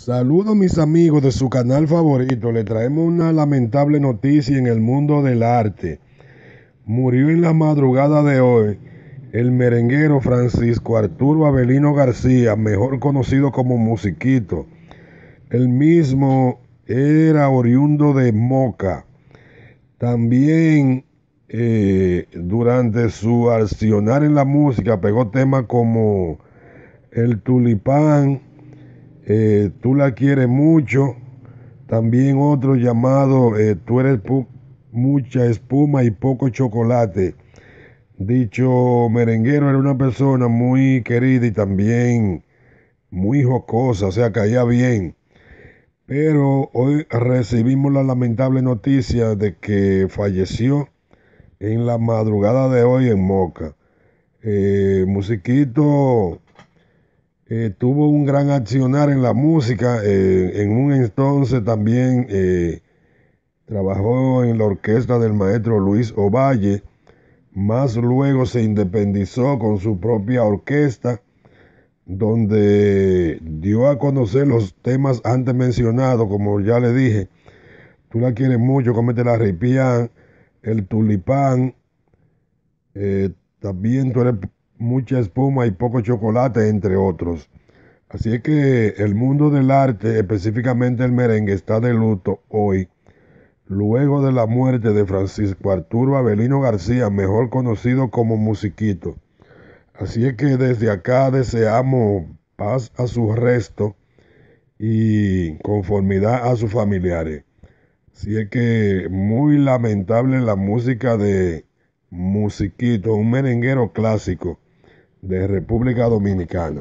Saludos mis amigos de su canal favorito. Le traemos una lamentable noticia en el mundo del arte. Murió en la madrugada de hoy el merenguero Francisco Arturo Abelino García, mejor conocido como Musiquito. El mismo era oriundo de Moca. También eh, durante su accionar en la música pegó temas como El Tulipán eh, tú la quieres mucho. También otro llamado, eh, tú eres mucha espuma y poco chocolate. Dicho merenguero era una persona muy querida y también muy jocosa, o sea, caía bien. Pero hoy recibimos la lamentable noticia de que falleció en la madrugada de hoy en Moca. Eh, musiquito eh, tuvo un gran accionar en la música. Eh, en un entonces también eh, trabajó en la orquesta del maestro Luis Ovalle. Más luego se independizó con su propia orquesta, donde dio a conocer los temas antes mencionados, como ya le dije. Tú la quieres mucho, comete la ripián, el tulipán. también tú eres mucha espuma y poco chocolate, entre otros. Así es que el mundo del arte, específicamente el merengue, está de luto hoy, luego de la muerte de Francisco Arturo Avelino García, mejor conocido como Musiquito. Así es que desde acá deseamos paz a su resto y conformidad a sus familiares. Así es que muy lamentable la música de Musiquito, un merenguero clásico de República Dominicana.